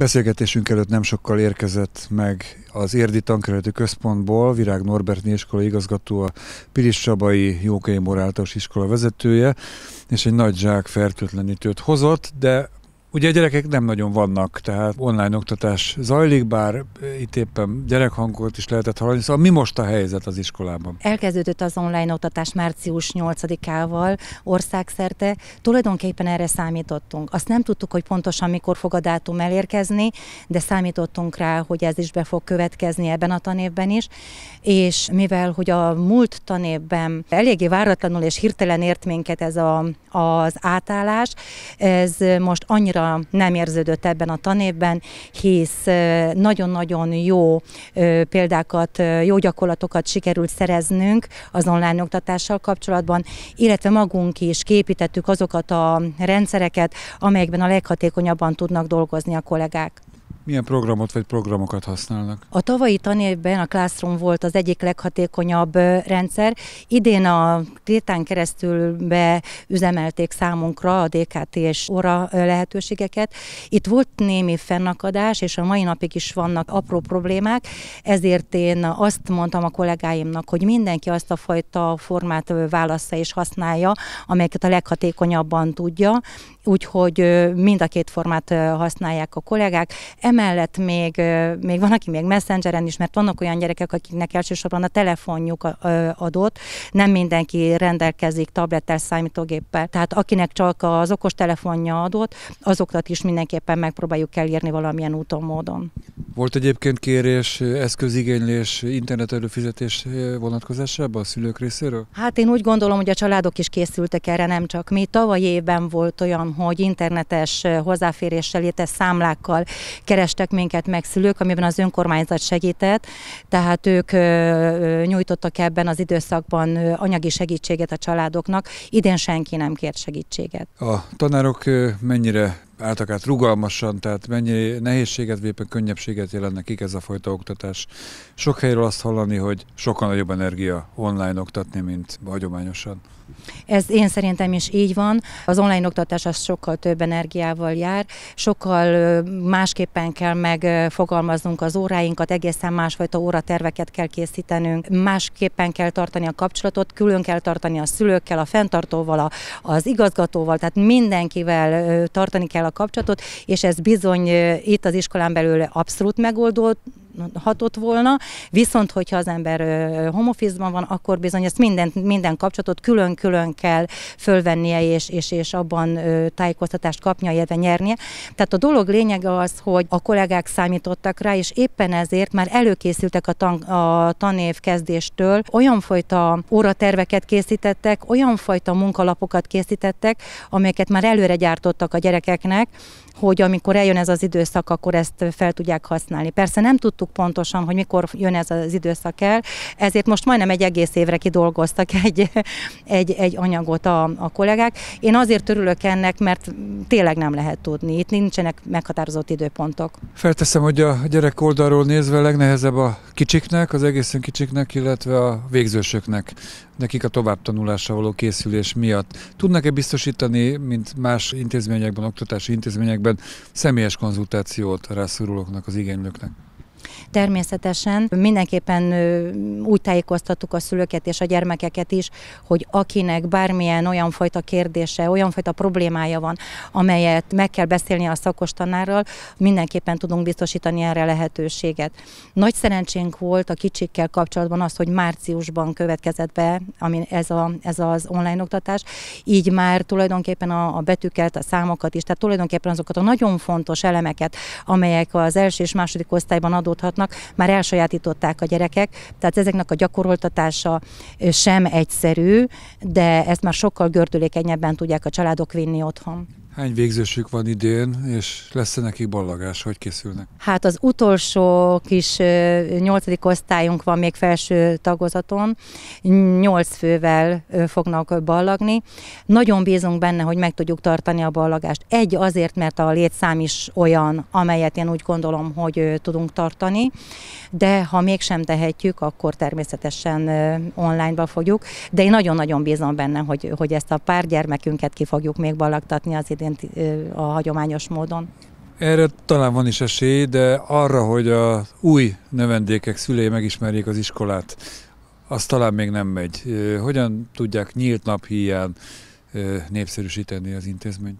Beszélgetésünk előtt nem sokkal érkezett meg az Érdi Tankerületi Központból Virág Norbert iskola igazgató, a Piris Csabai Jókai Moráltaus iskola vezetője, és egy nagy zsák fertőtlenítőt hozott, de Ugye a gyerekek nem nagyon vannak, tehát online oktatás zajlik, bár e, itt éppen gyerekhangot is lehetett hallani, szóval mi most a helyzet az iskolában? Elkezdődött az online oktatás március 8-ával országszerte, tulajdonképpen erre számítottunk. Azt nem tudtuk, hogy pontosan mikor fog a dátum elérkezni, de számítottunk rá, hogy ez is be fog következni ebben a tanévben is, és mivel, hogy a múlt tanévben eléggé váratlanul és hirtelen ért minket ez a, az átállás, ez most annyira annyira nem érződött ebben a tanévben, hisz nagyon-nagyon jó példákat, jó gyakorlatokat sikerült szereznünk az online oktatással kapcsolatban, illetve magunk is képítettük azokat a rendszereket, amelyekben a leghatékonyabban tudnak dolgozni a kollégák. Milyen programot vagy programokat használnak? A tavalyi tanévben a Classroom volt az egyik leghatékonyabb rendszer. Idén a tétán keresztül beüzemelték számunkra a DKT és óra lehetőségeket. Itt volt némi fennakadás, és a mai napig is vannak apró problémák, ezért én azt mondtam a kollégáimnak, hogy mindenki azt a fajta formát válassza és használja, amelyeket a leghatékonyabban tudja, úgyhogy mind a két formát használják a kollégák. Emellett még, még van, aki még messengeren is, mert vannak olyan gyerekek, akiknek elsősorban a telefonjuk adott, nem mindenki rendelkezik tablettel, számítógéppel, tehát akinek csak az okostelefonja adott, azokat is mindenképpen megpróbáljuk elérni valamilyen úton, módon. Volt egyébként kérés, eszközigénylés, internet előfizetés eh, vonatkozásában a szülők részéről? Hát én úgy gondolom, hogy a családok is készültek erre, nem csak mi. Tavaly évben volt olyan, hogy internetes eh, hozzáféréssel, illetve számlákkal kerestek minket meg szülők, amiben az önkormányzat segített, tehát ők eh, nyújtottak ebben az időszakban anyagi segítséget a családoknak. Idén senki nem kért segítséget. A tanárok mennyire álltak át rugalmasan, tehát mennyi nehézséget, vagy éppen könnyebbséget jelent nekik ez a fajta oktatás. Sok helyről azt hallani, hogy sokkal nagyobb energia online oktatni, mint hagyományosan. Ez én szerintem is így van. Az online oktatás az sokkal több energiával jár, sokkal másképpen kell megfogalmaznunk az óráinkat, egészen másfajta óraterveket kell készítenünk, másképpen kell tartani a kapcsolatot, külön kell tartani a szülőkkel, a fenntartóval, az igazgatóval, tehát mindenkivel tartani kell a kapcsolatot, és ez bizony itt az iskolán belül abszolút megoldott, hatott volna, viszont hogyha az ember homofizban van, akkor bizony ezt minden, minden kapcsolatot külön-külön kell fölvennie és, és, és abban tájékoztatást kapnia, illetve nyernie. Tehát a dolog lényege az, hogy a kollégák számítottak rá, és éppen ezért már előkészültek a, tan, a tanév kezdéstől, olyanfajta óraterveket készítettek, olyanfajta munkalapokat készítettek, amelyeket már előre gyártottak a gyerekeknek, hogy amikor eljön ez az időszak, akkor ezt fel tudják használni. Persze nem tudtuk tudjuk pontosan, hogy mikor jön ez az időszak el, ezért most majdnem egy egész évre kidolgoztak egy, egy, egy anyagot a, a kollégák. Én azért örülök ennek, mert tényleg nem lehet tudni, itt nincsenek meghatározott időpontok. Felteszem, hogy a gyerek oldalról nézve legnehezebb a kicsiknek, az egészen kicsiknek, illetve a végzősöknek, nekik a továbbtanulásra való készülés miatt. Tudnak-e biztosítani, mint más intézményekben, oktatási intézményekben személyes konzultációt rászorulóknak, az igénylőknek? Természetesen mindenképpen úgy tájékoztattuk a szülőket és a gyermekeket is, hogy akinek bármilyen olyan fajta kérdése, olyan fajta problémája van, amelyet meg kell beszélni a szakos tanárral, mindenképpen tudunk biztosítani erre lehetőséget. Nagy szerencsénk volt a kicsikkel kapcsolatban az, hogy márciusban következett be ami ez, a, ez az online oktatás, így már tulajdonképpen a, a betűket, a számokat is, tehát tulajdonképpen azokat a nagyon fontos elemeket, amelyek az első és második osztályban adó adódhatnak, már elsajátították a gyerekek, tehát ezeknek a gyakoroltatása sem egyszerű, de ezt már sokkal gördülékenyebben tudják a családok vinni otthon. Hány végzősük van idén, és lesz-e nekik ballagás, hogy készülnek? Hát az utolsó kis nyolcadik osztályunk van még felső tagozaton, nyolc fővel fognak ballagni. Nagyon bízunk benne, hogy meg tudjuk tartani a ballagást. Egy azért, mert a létszám is olyan, amelyet én úgy gondolom, hogy tudunk tartani, de ha mégsem tehetjük, akkor természetesen online-ba fogjuk, de én nagyon-nagyon bízom benne, hogy, hogy ezt a pár gyermekünket ki fogjuk még ballagtatni az idén egyébként a hagyományos módon. Erre talán van is esély, de arra, hogy a új növendékek szülei megismerjék az iskolát, az talán még nem megy. Hogyan tudják nyílt nap híján népszerűsíteni az intézményt?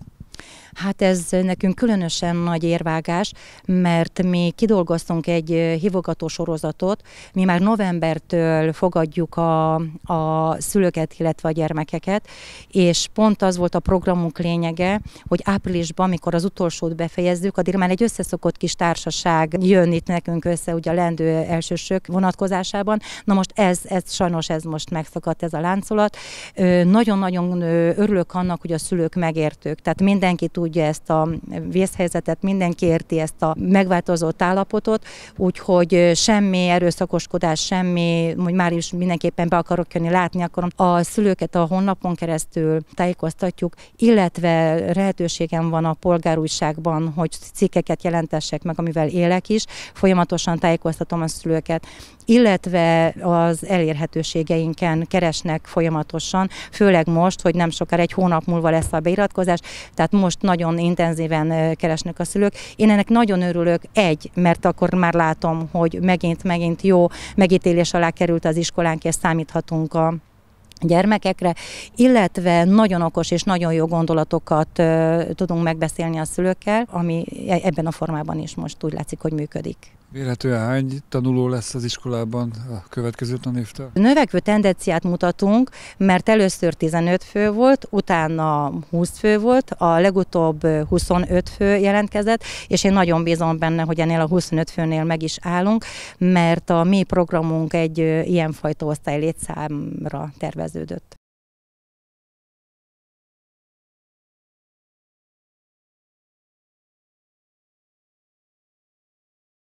Hát ez nekünk különösen nagy érvágás, mert mi kidolgoztunk egy hívogató sorozatot, mi már novembertől fogadjuk a, a szülőket, illetve a gyermekeket, és pont az volt a programunk lényege, hogy áprilisban, amikor az utolsót befejezzük, addig már egy összeszokott kis társaság jön itt nekünk össze, ugye a lendő elsősök vonatkozásában. Na most ez, ez sajnos ez most megszakadt ez a láncolat. Nagyon-nagyon örülök annak, hogy a szülők megértők. Tehát mindenki tud tudja ezt a vészhelyzetet, mindenki érti ezt a megváltozott állapotot, úgyhogy semmi erőszakoskodás, semmi, hogy már is mindenképpen be akarok jönni, látni akarom. A szülőket a honlapon keresztül tájékoztatjuk, illetve lehetőségem van a polgárújságban, hogy cikkeket jelentessek meg, amivel élek is, folyamatosan tájékoztatom a szülőket, illetve az elérhetőségeinken keresnek folyamatosan, főleg most, hogy nem sokára egy hónap múlva lesz a beiratkozás, tehát most nagyon intenzíven keresnek a szülők. Én ennek nagyon örülök, egy, mert akkor már látom, hogy megint-megint jó megítélés alá került az iskolánk, és számíthatunk a gyermekekre, illetve nagyon okos és nagyon jó gondolatokat ö, tudunk megbeszélni a szülőkkel, ami e-, ebben a formában is most úgy látszik, hogy működik. Vélhetően hány tanuló lesz az iskolában a következő tanévtől? Növekvő tendenciát mutatunk, mert először 15 fő volt, utána 20 fő volt, a legutóbb 25 fő jelentkezett, és én nagyon bízom benne, hogy ennél a 25 főnél meg is állunk, mert a mi programunk egy ilyenfajta létszámra terveződött.